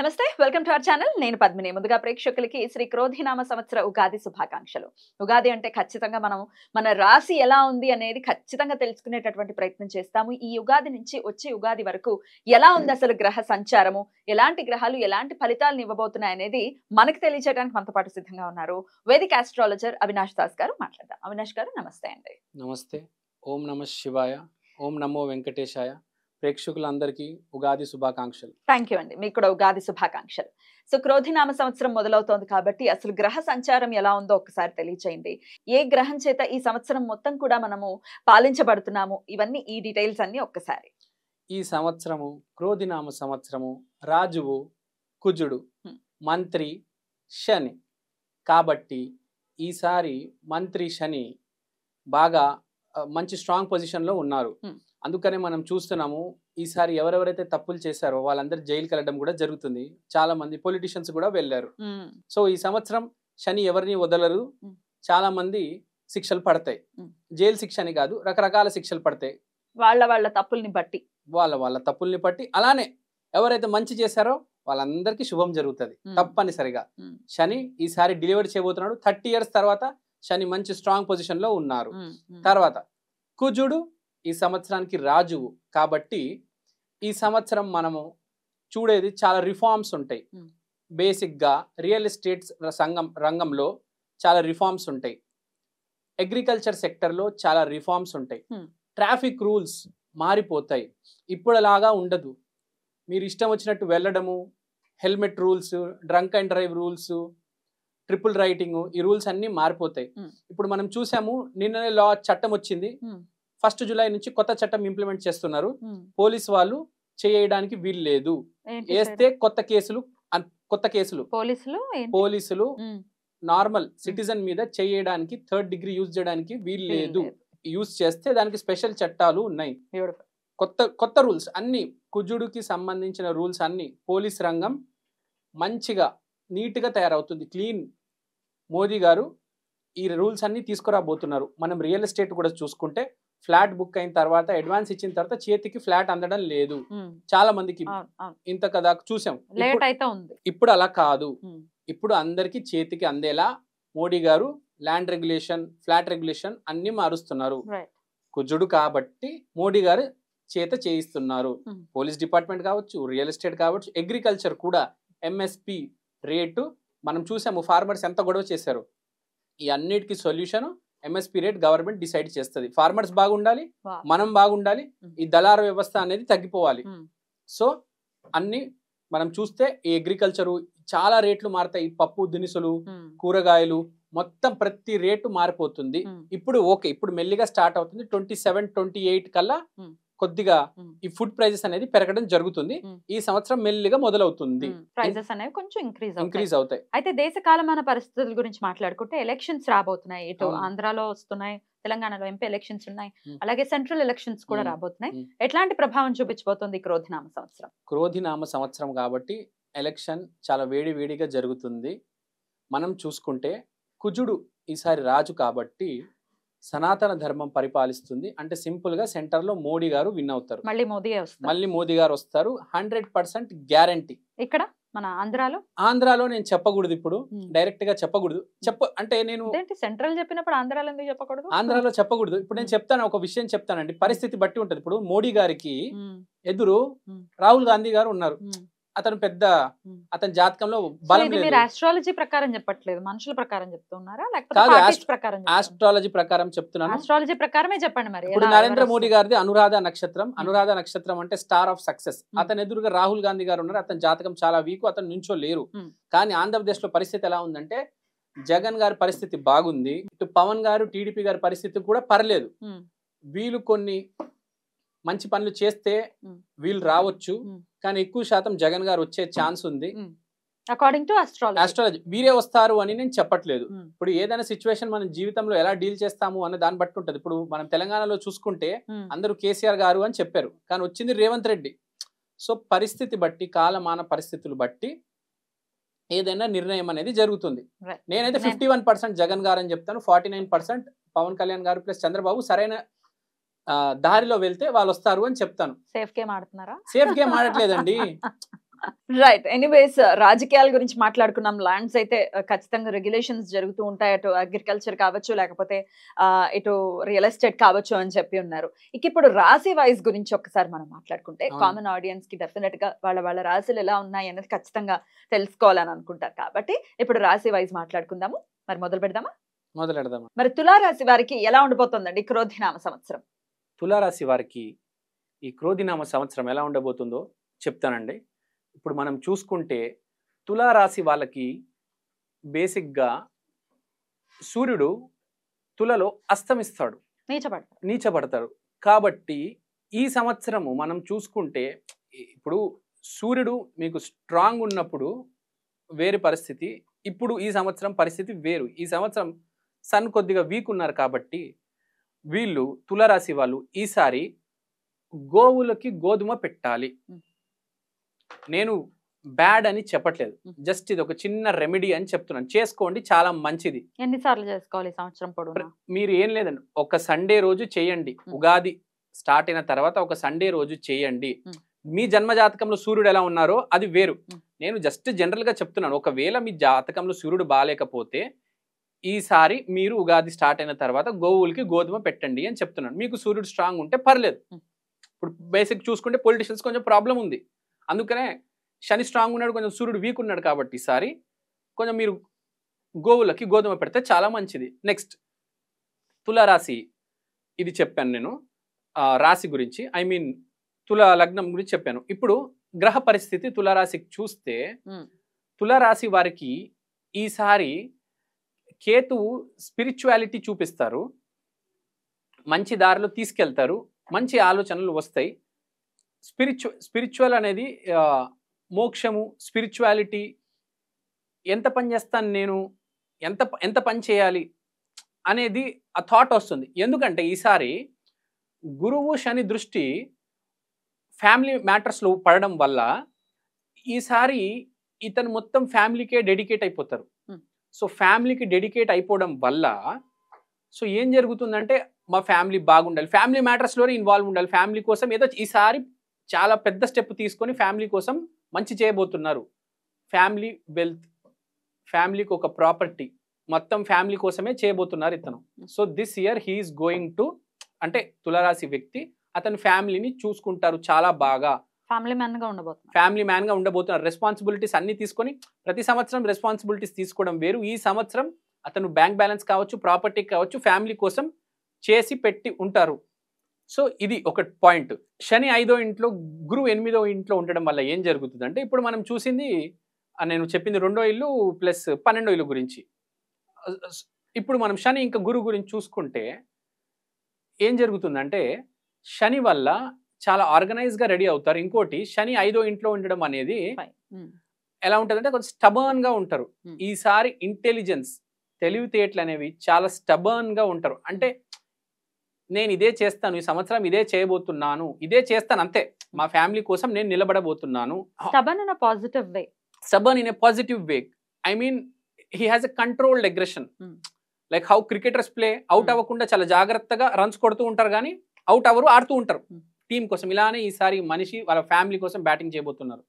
నమస్తే welcome to our channel నేను పద్మిని ముందుగా ప్రేక్షకులకి శ్రీ క్రోధినామ సంవత్సర ఉగాది శుభాకాంక్షలు ఉగాది అంటే ఖచ్చితంగా మనం మన రాశి ఎలా ఉంది అనేది ఖచ్చితంగా తెలుసుకునేటటువంటి ప్రయత్నం చేస్తాము ఈ ఉగాది నుంచి వచ్చే ఉగాది వరకు ఎలా ఉంది అసలు గ్రహ సంచారము ఎలాంటి గ్రహాలు ఎలాంటి ఫలితాలను ఇవ్వబోతున్నాయి అనేది మనకు తెలియజేయడానికి మనతో పాటు సిద్ధంగా ఉన్నారు వేదిక ఆస్ట్రాలజర్ అవినాష్ దాస్ గారు మాట్లాడదాం అవినాష్ గారు నమస్తే అండి నమస్తే ఓం నమ శివాయ ఓం నమో వెంకటేశాయ ప్రేక్షకులందరికీ ఉగాది శుభాకాంక్షలు థ్యాంక్ యూ అండి మీకు కూడా ఉగాది శుభాకాంక్షలు సో క్రోధినామ సంవత్సరం మొదలవుతోంది కాబట్టి అసలు గ్రహ సంచారం ఎలా ఉందో ఒకసారి తెలియచేయండి ఏ గ్రహం చేత ఈ సంవత్సరం మొత్తం కూడా మనము పాలించబడుతున్నాము ఇవన్నీ ఈ డీటెయిల్స్ అన్నీ ఒక్కసారి ఈ సంవత్సరము క్రోధినామ సంవత్సరము రాజువు కుజుడు మంత్రి శని కాబట్టి ఈసారి మంత్రి శని బాగా మంచి స్ట్రాంగ్ పొజిషన్లో ఉన్నారు అందుకనే మనం చూస్తున్నాము ఈసారి ఎవరెవరైతే తప్పులు చేశారో వాళ్ళందరూ జైలు వెళ్ళడం కూడా జరుగుతుంది చాలా మంది పొలిటీషియన్స్ కూడా వెళ్ళారు సో ఈ సంవత్సరం శని ఎవరిని వదలరు చాలా మంది శిక్షలు పడతాయి జైలు శిక్ష అని కాదు రకరకాల శిక్షలు పడతాయి వాళ్ళ వాళ్ళ తప్పుల్ని బట్టి వాళ్ళ వాళ్ళ తప్పుల్ని బట్టి అలానే ఎవరైతే మంచి చేశారో వాళ్ళందరికీ శుభం జరుగుతుంది తప్పనిసరిగా శని ఈసారి డెలివరీ చేయబోతున్నాడు థర్టీ ఇయర్స్ తర్వాత శని మంచి స్ట్రాంగ్ పొజిషన్లో ఉన్నారు తర్వాత కుజుడు ఈ సంవత్సరానికి రాజువు కాబట్టి ఈ సంవత్సరం మనము చూడేది చాలా రిఫార్మ్స్ ఉంటాయి బేసిక్గా రియల్ ఎస్టేట్ సంఘం రంగంలో చాలా రిఫార్మ్స్ ఉంటాయి అగ్రికల్చర్ లో చాలా రిఫార్మ్స్ ఉంటాయి ట్రాఫిక్ రూల్స్ మారిపోతాయి ఇప్పుడలాగా ఉండదు మీరు ఇష్టం వచ్చినట్టు వెళ్ళడము helmet rules drunk and drive rules triple riding ఈ రూల్స్ అన్ని మారిపోతాయి ఇప్పుడు మనం చూసాము నిన్ననే లా చట్టం వచ్చింది ఫస్ట్ జూలై నుంచి కొత్త చట్టం ఇంప్లిమెంట్ చేస్తున్నారు పోలీస్ వాళ్ళు చేయడానికి వీలు లేదు వేస్తే కొత్త కేసులు కొత్త కేసులు పోలీసులు పోలీసులు నార్మల్ సిటిజన్ మీద చేయడానికి థర్డ్ డిగ్రీ యూజ్ చేయడానికి వీలు లేదు యూజ్ చేస్తే దానికి స్పెషల్ చట్టాలు ఉన్నాయి కొత్త కొత్త రూల్స్ అన్ని కుజుడుకి సంబంధించిన రూల్స్ అన్ని పోలీస్ రంగం మంచిగా నీట్ గా తయారవుతుంది క్లీన్ మోదీ గారు ఈ రూల్స్ అన్నీ తీసుకురాబోతున్నారు మనం రియల్ ఎస్టేట్ కూడా చూసుకుంటే ఫ్లాట్ బుక్ అయిన తర్వాత అడ్వాన్స్ ఇచ్చిన తర్వాత చేతికి ఫ్లాట్ అందడం లేదు చాలా మందికి ఇంత కదా చూసాం ఇప్పుడు అలా కాదు ఇప్పుడు అందరికి చేతికి అందేలా మోడీ గారు ల్యాండ్ రెగ్యులేషన్ ఫ్లాట్ రెగ్యులేషన్ అన్ని మారుస్తున్నారు కుజుడు కాబట్టి మోడీ గారు చేత చేయిస్తున్నారు పోలీస్ డిపార్ట్మెంట్ కావచ్చు రియల్ ఎస్టేట్ కావచ్చు అగ్రికల్చర్ కూడా ఎంఎస్పి రేటు మనం చూసాము ఫార్మర్స్ ఎంత గొడవ చేశారు ఈ అన్నిటికీ solution MSP rate government decide చేస్తుంది ఫార్మర్స్ బాగుండాలి మనం బాగుండాలి ఈ దళార వ్యవస్థ అనేది తగ్గిపోవాలి సో అన్ని మనం చూస్తే ఈ అగ్రికల్చరు చాలా రేట్లు మారుతాయి పప్పు దినుసులు కూరగాయలు మొత్తం ప్రతి రేటు మారిపోతుంది ఇప్పుడు ఓకే ఇప్పుడు మెల్లిగా స్టార్ట్ అవుతుంది ట్వంటీ సెవెన్ ట్వంటీ ఎయిట్ కల్లా కొద్దిగా ఈ ఫుడ్ ప్రైజెస్ అనేది పెరగడం జరుగుతుంది ఈ సంవత్సరం మెల్లిగా మొదలవుతుంది ప్రైజెస్ అనేవి కొంచెం ఇంక్రీజ్ ఇంక్రీజ్ అవుతాయి అయితే దేశ కాలమాన పరిస్థితుల గురించి మాట్లాడుకుంటే ఎలక్షన్స్ రాబోతున్నాయి ఇటు ఆంధ్రాలో వస్తున్నాయి తెలంగాణలో ఎంపీ ఎలక్షన్స్ ఉన్నాయి అలాగే సెంట్రల్ ఎలక్షన్స్ కూడా రాబోతున్నాయి ఎట్లాంటి ప్రభావం చూపించబోతుంది క్రోధినామ సంవత్సరం క్రోధినామ సంవత్సరం కాబట్టి ఎలక్షన్ చాలా వేడి వేడిగా జరుగుతుంది మనం చూసుకుంటే కుజుడు ఈసారి రాజు కాబట్టి సనాతన ధర్మం పరిపాలిస్తుంది అంటే సింపుల్ గా సెంటర్ లో మోడీ గారు విన్ అవుతారు మళ్ళీ మోదీ మళ్ళీ మోదీ గారు వస్తారు హండ్రెడ్ పర్సెంట్ గ్యారంటీ ఇక్కడ మన ఆంధ్రాలో ఆంధ్రాలో నేను చెప్పకూడదు ఇప్పుడు డైరెక్ట్ గా చెప్పకూడదు చెప్ప అంటే నేను సెంట్రల్ చెప్పినప్పుడు ఆంధ్రాలో ఎందుకు చెప్పకూడదు ఆంధ్రాలో చెప్పకూడదు ఇప్పుడు నేను చెప్తాను ఒక విషయం చెప్తానండి పరిస్థితి బట్టి ఉంటది ఇప్పుడు మోడీ గారికి ఎదురు రాహుల్ గాంధీ గారు ఉన్నారు అతను పెద్ద అతని జాతకంలో బలం ఆస్ట్రాలజీ ప్రకారం చెప్పట్లేదు మనుషుల ప్రకారం చెప్తున్నారా ఆస్ట్రాలజీ ప్రకారం చెప్తున్నాను ఆస్ట్రాలజీ ప్రకారమే చెప్పండి మరి ఇప్పుడు నరేంద్ర మోడీ గారిది అనురాధ నక్షత్రం అనురాధ నక్షత్రం అంటే స్టార్ ఆఫ్ సక్సెస్ అతను ఎదురుగా రాహుల్ గాంధీ గారు ఉన్నారు అతని జాతకం చాలా వీక్ అతను నుంచో లేరు కానీ ఆంధ్రప్రదేశ్ లో పరిస్థితి ఎలా ఉందంటే జగన్ గారి పరిస్థితి బాగుంది ఇటు పవన్ గారు టీడీపీ గారి పరిస్థితి కూడా పర్లేదు వీళ్ళు కొన్ని మంచి పనులు చేస్తే వీళ్ళు రావచ్చు కానీ ఎక్కువ శాతం జగన్ గారు వచ్చే ఛాన్స్ ఉంది అకార్డింగ్ టు ఆస్ట్రాలజీ ఆస్ట్రాలజీ వీరే వస్తారు అని నేను చెప్పట్లేదు ఇప్పుడు ఏదైనా సిచ్యువేషన్ మనం జీవితంలో ఎలా డీల్ చేస్తాము అన్న దాన్ని బట్టి ఉంటుంది ఇప్పుడు మనం తెలంగాణలో చూసుకుంటే అందరూ కేసీఆర్ గారు అని చెప్పారు కానీ వచ్చింది రేవంత్ రెడ్డి సో పరిస్థితి బట్టి కాలమాన పరిస్థితులు బట్టి ఏదైనా నిర్ణయం అనేది జరుగుతుంది నేనైతే ఫిఫ్టీ జగన్ గారు అని చెప్తాను ఫార్టీ పవన్ కళ్యాణ్ గారు ప్లస్ చంద్రబాబు సరైన దారిలో వెళ్తే వాళ్ళు వస్తారు అని చెప్తాను సేఫ్ గేమ్ ఆడుతున్నారా సేఫ్ గేమ్ ఆడట్లేదండి రైట్ ఎనీవేస్ రాజకీయాల గురించి మాట్లాడుకున్నాం ల్యాండ్స్ అయితే ఖచ్చితంగా రెగ్యులేషన్స్ జరుగుతూ ఉంటాయి అటు అగ్రికల్చర్ కావచ్చు లేకపోతే ఇటు రియల్ ఎస్టేట్ కావచ్చు అని చెప్పి ఉన్నారు ఇక ఇప్పుడు రాశి వైజ్ గురించి ఒకసారి మనం మాట్లాడుకుంటే కామన్ ఆడియన్స్ కి డెఫినెట్ గా వాళ్ళ వాళ్ళ రాశులు ఎలా ఉన్నాయి అనేది ఖచ్చితంగా తెలుసుకోవాలని అనుకుంటారు కాబట్టి ఇప్పుడు రాశి వైజ్ మాట్లాడుకుందాము మరి మొదలు పెడదామా మొదలు పెడదామా మరి తులారాశి వారికి ఎలా ఉండిపోతుందండి క్రోధినామ సంవత్సరం తులారాశి వారికి ఈ క్రోధినామ సంవత్సరం ఎలా ఉండబోతుందో చెప్తానండి ఇప్పుడు మనం చూసుకుంటే తులారాశి వాళ్ళకి బేసిక్గా సూర్యుడు తులలో అస్తమిస్తాడు నీచబడతాడు నీచపడతాడు కాబట్టి ఈ సంవత్సరము మనం చూసుకుంటే ఇప్పుడు సూర్యుడు మీకు స్ట్రాంగ్ ఉన్నప్పుడు వేరు పరిస్థితి ఇప్పుడు ఈ సంవత్సరం పరిస్థితి వేరు ఈ సంవత్సరం సన్ కొద్దిగా వీక్ ఉన్నారు కాబట్టి వీళ్ళు తులరాశి వాళ్ళు ఈసారి గోవులకి గోధుమ పెట్టాలి నేను బ్యాడ్ అని చెప్పట్లేదు జస్ట్ ఇది ఒక చిన్న రెమెడీ అని చెప్తున్నాను చేసుకోండి చాలా మంచిది ఎన్నిసార్లు చేసుకోవాలి సంవత్సరం పొడవు మీరు ఏం లేదండి ఒక సండే రోజు చేయండి ఉగాది స్టార్ట్ అయిన తర్వాత ఒక సండే రోజు చేయండి మీ జన్మ జాతకంలో సూర్యుడు ఎలా ఉన్నారో అది వేరు నేను జస్ట్ జనరల్ గా చెప్తున్నాను ఒకవేళ మీ జాతకంలో సూర్యుడు బాగాలేకపోతే ఈసారి మీరు ఉగాది స్టార్ట్ అయిన తర్వాత గోవులకి గోధుమ పెట్టండి అని చెప్తున్నాను మీకు సూర్యుడు స్ట్రాంగ్ ఉంటే పర్లేదు ఇప్పుడు బేసిక్ చూసుకుంటే పొలిటిషియన్స్ కొంచెం ప్రాబ్లం ఉంది అందుకనే శని స్ట్రాంగ్ ఉన్నాడు కొంచెం సూర్యుడు వీక్ ఉన్నాడు కాబట్టి ఈసారి కొంచెం మీరు గోవులకి గోధుమ పెడితే చాలా మంచిది నెక్స్ట్ తులారాశి ఇది చెప్పాను నేను రాశి గురించి ఐ మీన్ తుల లగ్నం గురించి చెప్పాను ఇప్పుడు గ్రహ పరిస్థితి తులారాశికి చూస్తే తులారాశి వారికి ఈసారి కేతు స్పిరిచువాలిటీ చూపిస్తారు మంచి దారిలో తీసుకెళ్తారు మంచి ఆలోచనలు వస్తాయి స్పిరిచు స్పిరిచువల్ అనేది మోక్షము స్పిరిచువాలిటీ ఎంత పని చేస్తాను నేను ఎంత ఎంత పని చేయాలి అనేది ఆ థాట్ వస్తుంది ఎందుకంటే ఈసారి గురువు శని దృష్టి ఫ్యామిలీ మ్యాటర్స్లో పడడం వల్ల ఈసారి ఇతను మొత్తం ఫ్యామిలీకే డెడికేట్ అయిపోతారు సో ఫ్యామిలీకి డెడికేట్ అయిపోవడం వల్ల సో ఏం జరుగుతుందంటే మా ఫ్యామిలీ బాగుండాలి ఫ్యామిలీ మ్యాటర్స్లోనే ఇన్వాల్వ్ ఉండాలి ఫ్యామిలీ కోసం ఏదో ఈసారి చాలా పెద్ద స్టెప్ తీసుకొని ఫ్యామిలీ కోసం మంచి చేయబోతున్నారు ఫ్యామిలీ వెల్త్ ఫ్యామిలీకి ఒక ప్రాపర్టీ మొత్తం ఫ్యామిలీ కోసమే చేయబోతున్నారు ఇతను so this year he's going to అంటే తులరాశి వ్యక్తి అతని ఫ్యామిలీని చూసుకుంటారు చాలా బాగా ఫ్యామిలీ మ్యాన్గా ఉండబోతున్నారు ఫ్యామిలీ మ్యాన్గా ఉండబోతున్నారు రెస్పాన్సిబిలిటీస్ అన్ని తీసుకొని ప్రతి సంవత్సరం రెస్పాన్సిబిలిటీస్ తీసుకోవడం వేరు ఈ సంవత్సరం అతను బ్యాంక్ బ్యాలెన్స్ కావచ్చు ప్రాపర్టీ కావచ్చు ఫ్యామిలీ కోసం చేసి పెట్టి ఉంటారు సో ఇది ఒక పాయింట్ శని ఐదో ఇంట్లో గురువు ఎనిమిదో ఇంట్లో ఉండడం వల్ల ఏం జరుగుతుందంటే ఇప్పుడు మనం చూసింది నేను చెప్పింది రెండో ఇల్లు ప్లస్ పన్నెండో ఇల్లు గురించి ఇప్పుడు మనం శని ఇంకా గురువు గురించి చూసుకుంటే ఏం జరుగుతుందంటే శని వల్ల చాలా ఆర్గనైజ్ గా రెడీ అవుతారు ఇంకోటి శని ఐదో ఇంట్లో ఉండడం అనేది hmm. ఎలా అంటే కొంచెం స్టబర్న్ గా ఉంటారు hmm. ఈసారి ఇంటెలిజెన్స్ తెలివితేటలు అనేవి చాలా స్టబర్న్ గా ఉంటారు అంటే నేను ఇదే చేస్తాను ఈ సంవత్సరం ఇదే చేయబోతున్నాను ఇదే చేస్తాను అంతే మా ఫ్యామిలీ కోసం నేను నిలబడబోతున్నాను positive way in positive I mean he has a controlled aggression hmm. Like how cricketers play out అవ్వకుండా చాలా జాగ్రత్తగా రన్స్ కొడుతూ ఉంటారు కానీ అవుట్ అవరు ఆడుతూ ఉంటారు టీం కోసం ఇలానే ఈసారి మనిషి వాళ్ళ ఫ్యామిలీ కోసం బ్యాటింగ్ చేయబోతున్నారు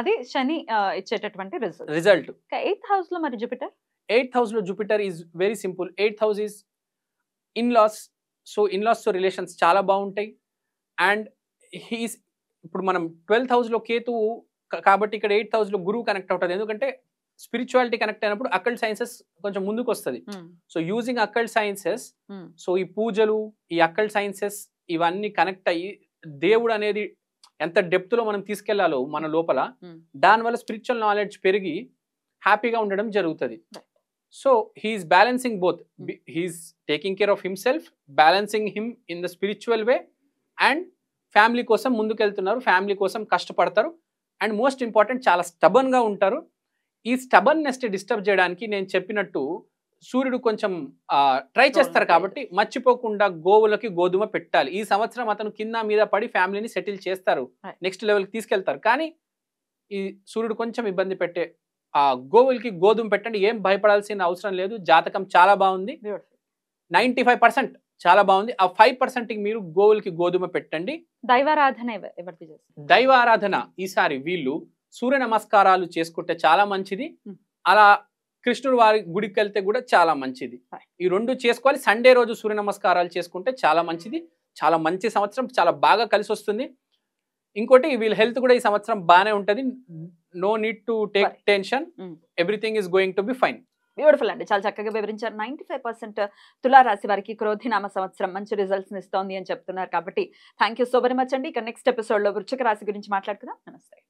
అది శని ఇచ్చేటటువంటి రిజల్ట్ రిజల్ట్ ఎయిత్ హౌస్ లో మరి జూపిటర్ ఎయిత్ హౌస్ లో Jupiter is very simple eighth house is in loss so in loss తో రిలేషన్స్ చాలా బాగుంటాయి అండ్ హీస్ ఇప్పుడు మనం ట్వెల్త్ హౌస్ లో కేతు కాబట్టి ఇక్కడ ఎయిత్ హౌస్ లో గురువు కనెక్ట్ అవుతుంది ఎందుకంటే స్పిరిచువాలిటీ కనెక్ట్ అయినప్పుడు అక్కల్ సైన్సెస్ కొంచెం ముందుకు వస్తుంది సో యూజింగ్ అక్కల్ సైన్సెస్ సో ఈ పూజలు ఈ అక్కల్ సైన్సెస్ ఇవన్నీ కనెక్ట్ అయ్యి దేవుడు అనేది ఎంత డెప్త్ లో మనం తీసుకెళ్లాలో మన లోపల దానివల్ల స్పిరిచువల్ నాలెడ్జ్ పెరిగి హ్యాపీగా ఉండడం జరుగుతుంది so he's balancing both he's taking care of himself balancing him in the spiritual way and family కోసం ముందుకెళ్తున్నారు ఫ్యామిలీ కోసం కష్టపడతారు అండ్ మోస్ట్ ఇంపార్టెంట్ చాలా స్టబన్గా ఉంటారు ఈ స్టబన్నెస్ని డిస్టర్బ్ చేయడానికి నేను చెప్పినట్టు సూర్యుడు కొంచెం ట్రై చేస్తారు కాబట్టి మర్చిపోకుండా గోవులకి గోధుమ పెట్టాలి ఈ సంవత్సరం అతను కింద మీద పడి ఫ్యామిలీని సెటిల్ చేస్తారు నెక్స్ట్ లెవెల్కి తీసుకెళ్తారు కానీ ఈ సూర్యుడు కొంచెం ఇబ్బంది పెట్టే ఆ గోవులకి గోధుమ పెట్టండి ఏం భయపడాల్సిన అవసరం లేదు జాతకం చాలా బాగుంది నైన్టీ చాలా బాగుంది ఆ ఫైవ్ పర్సెంట్ మీరు గోవులకి గోధుమ పెట్టండి దైవారాధన దైవారాధన ఈసారి వీళ్ళు సూర్య నమస్కారాలు చేసుకుంటే చాలా మంచిది hmm. అలా కృష్ణుడు వారి గుడికి వెళ్తే కూడా చాలా మంచిది ఈ రెండు చేసుకోవాలి సండే రోజు సూర్య నమస్కారాలు చేసుకుంటే చాలా మంచిది చాలా మంచి సంవత్సరం చాలా బాగా కలిసి వస్తుంది ఇంకోటి వీళ్ళ హెల్త్ కూడా ఈ సంవత్సరం బాగానే ఉంటుంది no need to take tension everything is going to be fine beautiful అండి చాలా చక్కగా వివరించారు నైంటీ ఫైవ్ పర్సెంట్ తులారాశి వారికి క్రోధినామ సంవత్సరం మంచి రిజల్ట్స్ ఇస్తోంది అని చెప్తున్నారు కాబట్టి థ్యాంక్ సో వెరీ మచ్ అండి ఇక నెక్స్ట్ ఎపిసోడ్లో వృక్షక రాశి గురించి మాట్లాడుకుందాం నమస్తే